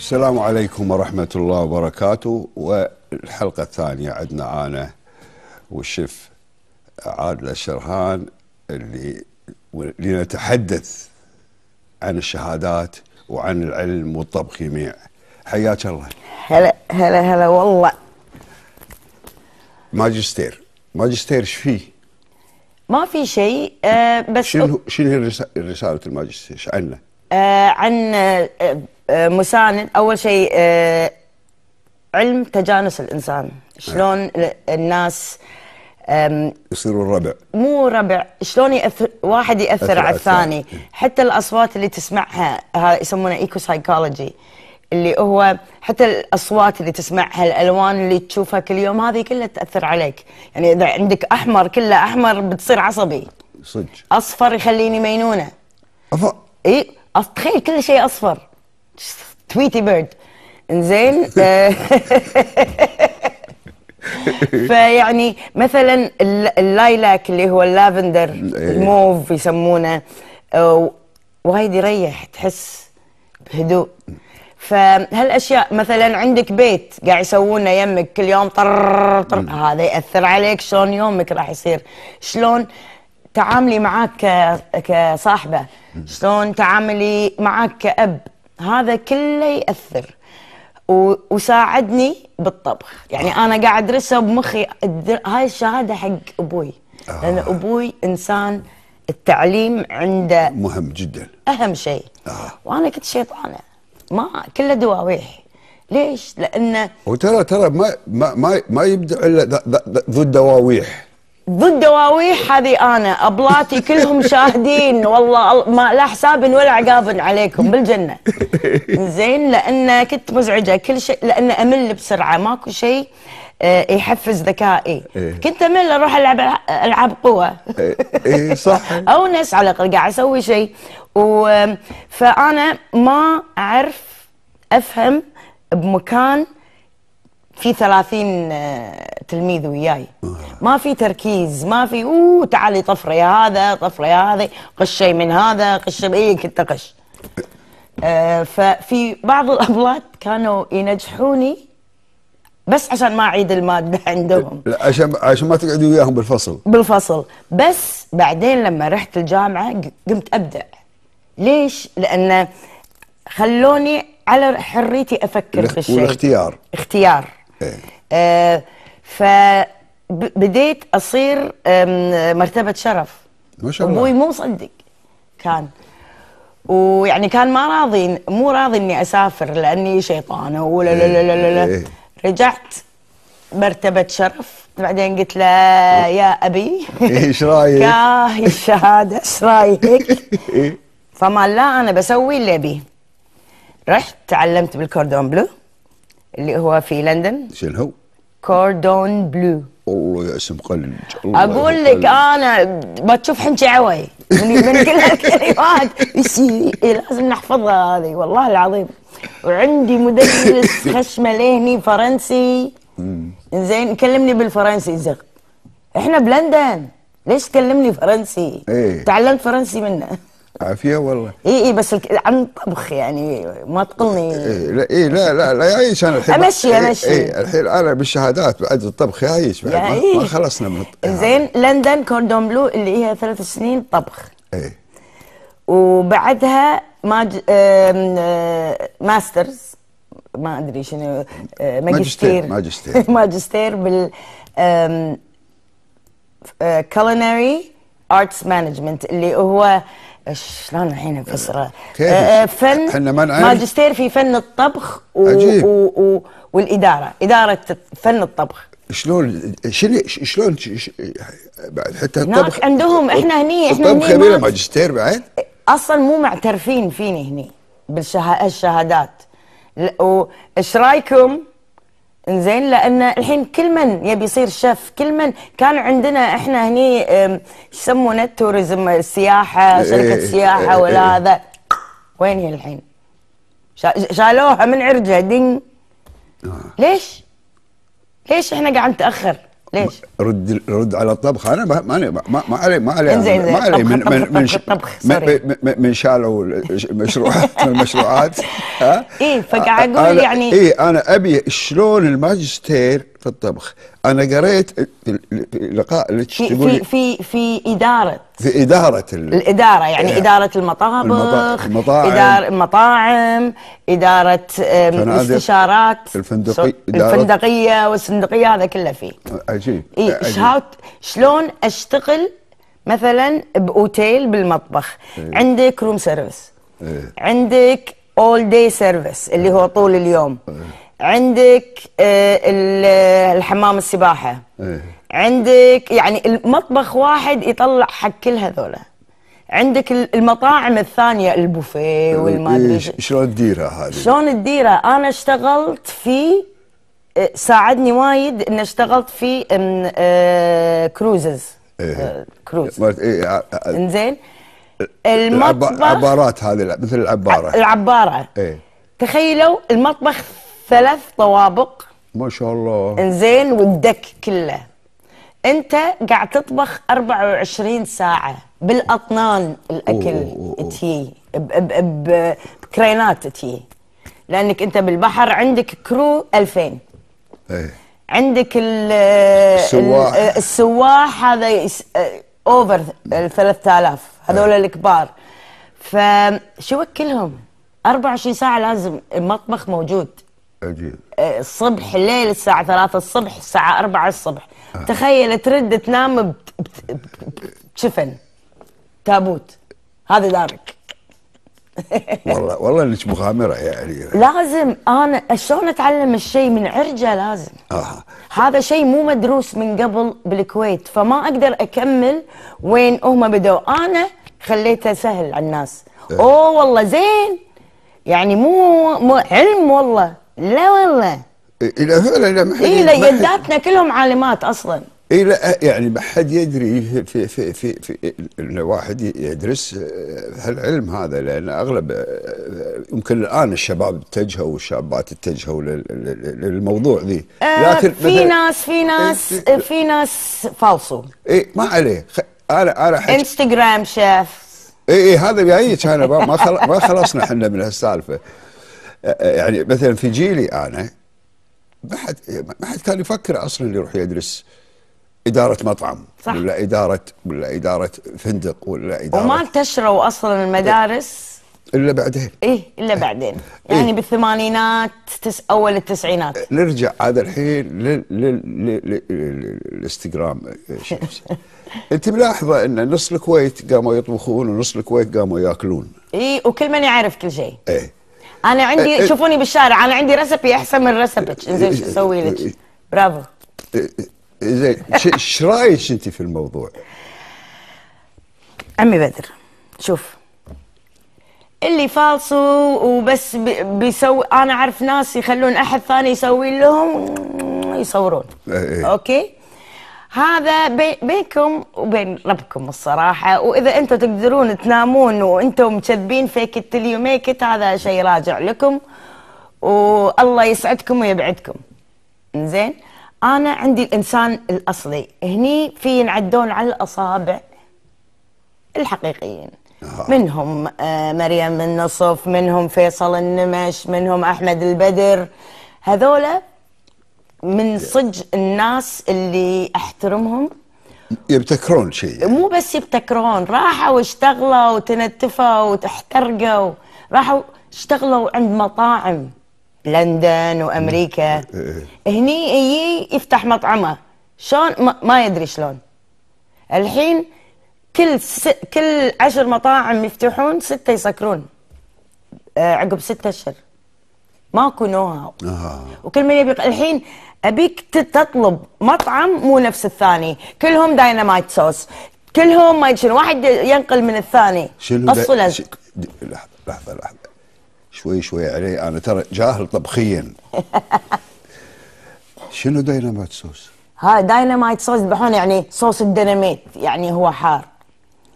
السلام عليكم ورحمة الله وبركاته والحلقة الثانية عندنا أنا والشيف عادل الشرهان اللي لنتحدث عن الشهادات وعن العلم والطبخ جميع حياك الله هلا هلا هلا والله ماجستير ماجستير ايش فيه؟ ما في شيء آه بس شنو شنو هي رسالة الماجستير؟ ايش عنه؟ آه، عن آه، آه، مساند اول شيء علم تجانس الانسان شلون الناس يصيروا ربع مو ربع شلون يأثر واحد يأثر, على الثاني حتى الأصوات اللي تسمعها هذا يسمونه ايكو سايكولوجي اللي هو حتى الأصوات اللي تسمعها الألوان اللي تشوفها كل يوم هذه كلها تأثر عليك يعني إذا عندك أحمر كله أحمر بتصير عصبي صدق أصفر يخليني مينونة أفا إي تخيل كل شيء اصفر تويتي بيرد انزين آه. فيعني مثلا اللايلاك اللي هو اللافندر إيه. الموف يسمونه آه، وايد يريح تحس بهدوء فهالاشياء مثلا عندك بيت قاعد يسوونه يمك كل يوم طر طر هذا ياثر عليك شلون يومك راح يصير شلون تعاملي معاك كصاحبه شلون تعاملي معاك كاب هذا كله ياثر وساعدني بالطبخ يعني آه. انا قاعد ادرسها بمخي هاي الشهاده حق ابوي آه. لان ابوي انسان التعليم عنده مهم جدا اهم شيء آه. وانا كنت شيطانه ما كله دواويح ليش؟ لانه وترى ترى ما ما ما, ما يبدع الا ذو الدواويح ضد دواويح هذه انا ابلاتي كلهم شاهدين والله ما لا حساب ولا عقاب عليكم بالجنه زين لان كنت مزعجه كل شيء لان امل بسرعه ماكو شيء آه، يحفز ذكائي إيه. كنت امل اروح العب العاب قوه إيه, إيه، صح او نس على الاقل قاعد اسوي شيء و... فانا ما اعرف افهم بمكان في 30 آه، تلميذ وياي ما في تركيز ما في اوه تعالي طفره يا هذا طفره يا هذه قشي من هذا قش اي كنت قش آه، ففي بعض الابلات كانوا ينجحوني بس عشان ما اعيد الماده عندهم عشان عشان ما تقعدي وياهم بالفصل بالفصل بس بعدين لما رحت الجامعه قمت ابدع ليش؟ لانه خلوني على حريتي افكر في الشيء والاختيار اختيار إيه. آه فبديت اصير مرتبه شرف ما شاء الله ابوي مو مصدق كان ويعني كان ما راضي مو راضي اني اسافر لاني شيطانه ولا لا لا لا لا, إيه. رجعت مرتبه شرف بعدين قلت له إيه. يا ابي إيه، ايش رايك؟ يا الشهاده ايش رايك؟ إيه. فما لا انا بسوي اللي ابيه رحت تعلمت بالكوردون بلو اللي هو في لندن شنو هو كوردون بلو الله يا اسم قلج اقول لك انا بتشوف حنشي عوي من, من كل الكلمات إيه، لازم نحفظها هذه والله العظيم وعندي مدرس خشمه لهني فرنسي زين كلمني بالفرنسي زغ احنا بلندن ليش تكلمني فرنسي؟ ايه؟ تعلمت فرنسي منه عافيه والله اي اي بس الك... عن الطبخ يعني ما تقلني اي لا إيه لا لا, لا يعيش انا الحين امشي امشي اي الحين انا بالشهادات بعد الطبخ يعيش بعد يعني ما, ما خلصنا من الطبخ زين لندن كوردون بلو اللي هي ثلاث سنين طبخ اي وبعدها ماج... ماسترز ما ادري شنو ماجستير ماجستير ماجستير بال كولينري ارتس مانجمنت اللي هو شلون الحين آه، آه، كيف آه، فن احنا ماجستير في فن الطبخ و عجيب. و و والاداره اداره فن الطبخ شلون شنو شلون بعد حتى الطبخ عندهم احنا هني احنا الطبخ هني ماجستير بعد اصلا مو معترفين فيني هني بالشهادات ايش رايكم زين لان الحين كل من يبي يصير شيف كل من كان عندنا احنا هني يسمونه التوريزم السياحه إيه، شركه إيه، سياحه إيه، ولا هذا وين هي الحين؟ شالوها من عرجها دين آه. ليش؟ ليش احنا قاعد نتاخر؟ ليش؟ رد رد على الطبخ انا ما ما ما ما علي ما علي ما علي من من من من من شالوا المشروعات المشروعات ها اي فقاعد اقول يعني اي انا ابي شلون الماجستير في الطبخ انا قريت لقاء اللي في في في في اداره في اداره ال... الاداره يعني إيه. اداره المطابخ المطاعم إدارة المطاعم اداره استشارات الفندقي إدارة الفندقيه والصندقيه هذا كله فيه عجيب إيه شلون اشتغل مثلا باوتيل بالمطبخ إيه. عندك روم سيرفيس إيه. عندك اول داي سيرفيس اللي هو طول اليوم إيه. عندك آه، الحمام السباحه ايه. عندك يعني المطبخ واحد يطلع حق كل هذولا عندك المطاعم الثانيه البوفيه إيه، والما شلون تديرها هذه شلون تديرها انا اشتغلت في آه، ساعدني وايد ان اشتغلت في آه، كروزز ايه. كروز ايه. إيه، انزين المطبخ العبارات هذه مثل العباره العباره ايه. تخيلوا المطبخ ثلاث طوابق ما شاء الله انزين والدك كله انت قاعد تطبخ 24 ساعه بالاطنان الاكل تي بكرينات تي لانك انت بالبحر عندك كرو 2000 ايه عندك السواح السواح هذا اوفر ال 3000 هذول إيه. الكبار فشو وكلهم 24 ساعه لازم المطبخ موجود عجيب إيه، الصبح الليل الساعة ثلاثة الصبح الساعة أربعة الصبح آه. تخيل ترد تنام بشفن تابوت هذا دارك والله والله انك مغامره يعني لازم انا شلون اتعلم الشيء من عرجه لازم آه. هذا شيء مو مدروس من قبل بالكويت فما اقدر اكمل وين هم بدوا انا خليته سهل على الناس آه. اوه والله زين يعني مو, مو علم والله لا والله الى هذول لا محد اي لا جداتنا كلهم عالمات اصلا اي لا يعني ما حد يدري في في في, في انه واحد يدرس هالعلم آه، هذا لان اغلب آه، يمكن الان الشباب اتجهوا والشابات اتجهوا للموضوع ذي آه، لكن في ناس في إيه، ناس في ناس فالصوا اي ما عليه انا انا انستغرام شيف اي اي هذا جايك انا ما خلصنا احنا من هالسالفه يعني مثلا في جيلي انا ما حد ما حد كان يفكر اصلا اللي يروح يدرس إدارة مطعم صح. ولا إدارة ولا إدارة فندق ولا إدارة وما انتشروا أصلا المدارس إلا بعدين إيه إلا بعدين إيه. يعني إيه؟ بالثمانينات تس أول التسعينات إيه، نرجع هذا الحين للإنستغرام أنت ملاحظة أن نص الكويت قاموا يطبخون ونص الكويت قاموا ياكلون إيه وكل من يعرف كل شيء إيه انا عندي إيه، إيه. شوفوني بالشارع انا عندي ريسبي احسن من ريسبتش انزين إيه، شو اسوي لك برافو زين ايش رايك انت في الموضوع؟ عمي بدر شوف اللي فالصو وبس بيسوي انا اعرف ناس يخلون احد ثاني يسوي لهم يصورون اوكي هذا بي بينكم وبين ربكم الصراحة وإذا أنتم تقدرون تنامون وأنتم مكذبين فيك التل يو ميك ات هذا شيء راجع لكم والله يسعدكم ويبعدكم زين أنا عندي الإنسان الأصلي هني في ينعدون على الأصابع الحقيقيين آه. منهم آه، مريم النصف منهم فيصل النمش منهم أحمد البدر هذولا من صج الناس اللي احترمهم يبتكرون شيء يعني. مو بس يبتكرون راحوا اشتغلوا وتنتفوا وتحترقوا راحوا اشتغلوا عند مطاعم لندن وامريكا إيه، إيه. هني يجي يفتح مطعمه شلون ما, ما يدري شلون الحين كل س... كل عشر مطاعم يفتحون سته يسكرون آه، عقب ستة اشهر ماكو نوها آه. وكل من يبي الحين ابيك تطلب مطعم مو نفس الثاني كلهم داينامايت صوص كلهم ما شنو واحد ينقل من الثاني شنو قص ش... لحظه لحظه لحظه شوي شوي علي انا ترى جاهل طبخيا شنو داينامايت صوص؟ ها داينامايت صوص يذبحون يعني صوص الديناميت يعني هو حار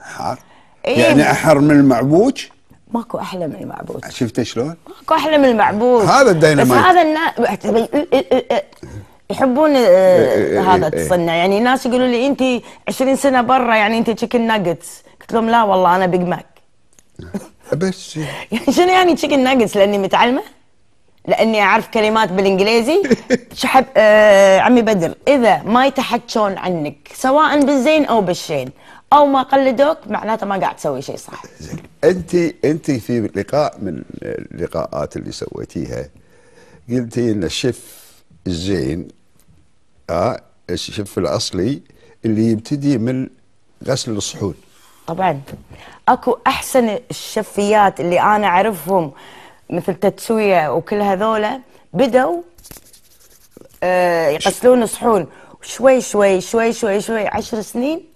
حار؟ إيه؟ يعني احر من المعبوج؟ ماكو احلى من المعبود شفت شلون؟ ماكو احلى من المعبود هذا الديناميت بس هذا النا... يحبون هذا تصنع يعني ناس يقولوا لي انت 20 سنه برا يعني انت تشيكن ناجتس قلت لهم لا والله انا بيج ماك بس يعني شنو يعني تشيكن ناجتس لاني متعلمه؟ لاني اعرف كلمات بالانجليزي شحب آه عمي بدر اذا ما يتحكون عنك سواء بالزين او بالشين او ما قلدوك معناته ما قاعد تسوي شيء صح زين انت انت في لقاء من اللقاءات اللي سويتيها قلتي ان الشف الزين اه الشف الاصلي اللي يبتدي من غسل الصحون طبعا اكو احسن الشفيات اللي انا اعرفهم مثل تتسويه وكل هذولا بدوا آه، يغسلون الصحون شوي شوي شوي شوي شوي عشر سنين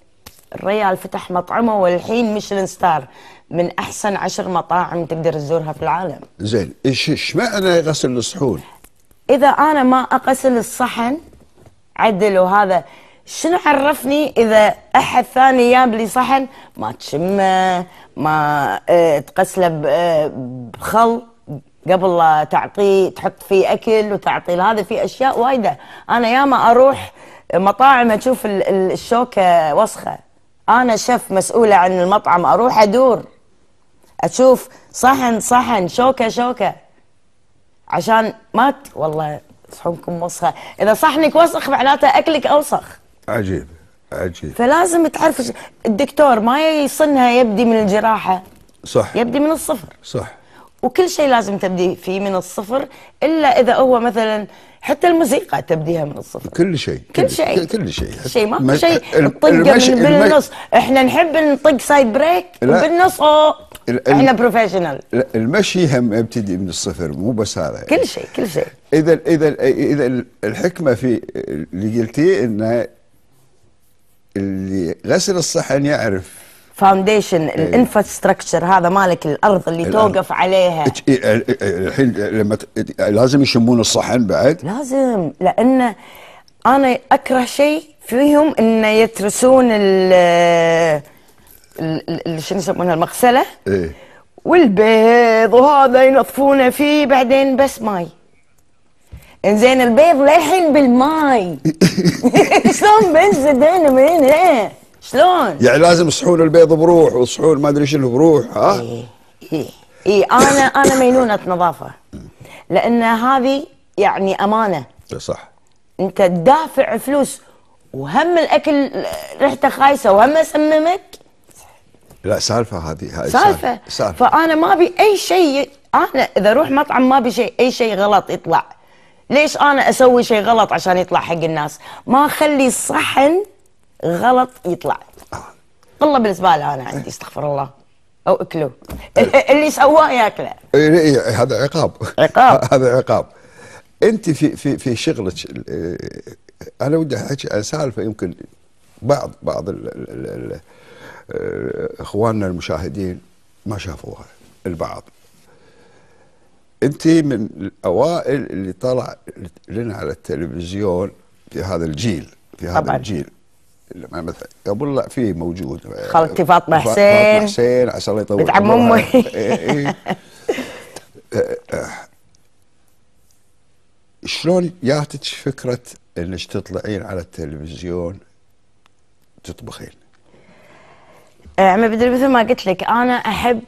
الريال فتح مطعمه والحين ميشلين ستار من احسن عشر مطاعم تقدر تزورها في العالم زين ايش ايش معنى غسل الصحون اذا انا ما اغسل الصحن عدل وهذا شنو عرفني اذا احد ثاني جاب لي صحن ما تشمه ما آه، تغسله آه، بخل قبل لا تعطيه تحط فيه اكل وتعطي هذا في اشياء وايده انا ياما اروح مطاعم اشوف الشوكه وسخه انا شف مسؤوله عن المطعم اروح ادور اشوف صحن صحن شوكه شوكه عشان ما والله صحنكم وسخه اذا صحنك وسخ معناته اكلك اوسخ عجيب عجيب فلازم تعرف الدكتور ما يصنها يبدي من الجراحه صح يبدي من الصفر صح وكل شيء لازم تبدي فيه من الصفر الا اذا هو مثلا حتى الموسيقى تبديها من الصفر كل شيء كل شيء كل شيء كل شيء ماكو شيء الطقه من بالنص احنا نحب نطق سايد بريك أو... احنا بروفيشنال المشي هم ابتدي من الصفر مو بس هذا كل شيء كل شيء اذا اذا اذا الحكمه في اللي قلتيه انه اللي غسل الصحن يعرف فاونديشن الانفراستراكشر إيه. هذا مالك الارض اللي الأرض. توقف عليها إيه، إيه، الحين لما لازم يشمون الصحن بعد لازم لان انا اكره شيء فيهم انه يترسون ال شنو يسمونها المغسله إيه؟ والبيض وهذا ينظفونه فيه بعدين بس ماي انزين البيض للحين بالماي شلون بنزل انا من هنا شلون؟ يعني لازم صحون البيض بروح وصحون ما ادري شنو بروح ها؟ اي اي إيه انا انا مينونه نظافه لان هذه يعني امانه إيه، صح انت تدافع فلوس وهم الاكل ريحته خايسه وهم سممك لا سالفه هذه هاي سالفه سالفه فانا ما ابي اي شيء انا اذا اروح مطعم ما ابي شيء اي شيء غلط يطلع ليش انا اسوي شيء غلط عشان يطلع حق الناس ما اخلي الصحن غلط يطلع والله بالنسبه لي انا عندي استغفر الله او اكله اللي سواه ياكله هذا عقاب عقاب هذا عقاب انت في في في شغلك انا ودي احكي عن سالفه يمكن بعض بعض اخواننا المشاهدين ما شافوها البعض انت من الاوائل اللي طلع لنا على التلفزيون في هذا الجيل في هذا طبعًا. الجيل مثلا ابو الله في موجود خالتي آه، فاطمه حسين فاطمه حسين عسى الله يطول بنت امي إيه، إيه، إيه. آه، آه. شلون جاتك فكره انك تطلعين على التلفزيون تطبخين؟ عم بدر مثل ما قلت لك انا احب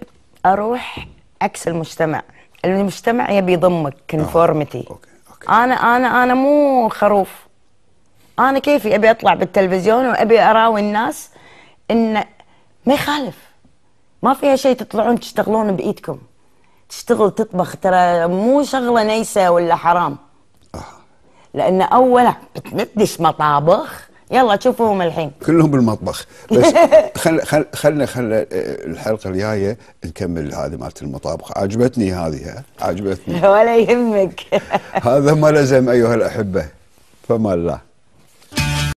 اروح عكس المجتمع، المجتمع يبي يضمك كونفورمتي أوكي. اوكي انا انا انا مو خروف انا كيفي ابي اطلع بالتلفزيون وابي اراوي الناس ان ما يخالف ما فيها شيء تطلعون تشتغلون بايدكم تشتغل تطبخ ترى مو شغله نيسه ولا حرام آه. لان اولا بتندش مطابخ يلا تشوفوهم الحين كلهم بالمطبخ بس خل خل خلنا خلنا آه، الحلقه الجايه نكمل هذه مالت المطابخ عجبتني هذه عجبتني ولا يهمك هذا ما لزم ايها الاحبه فما الله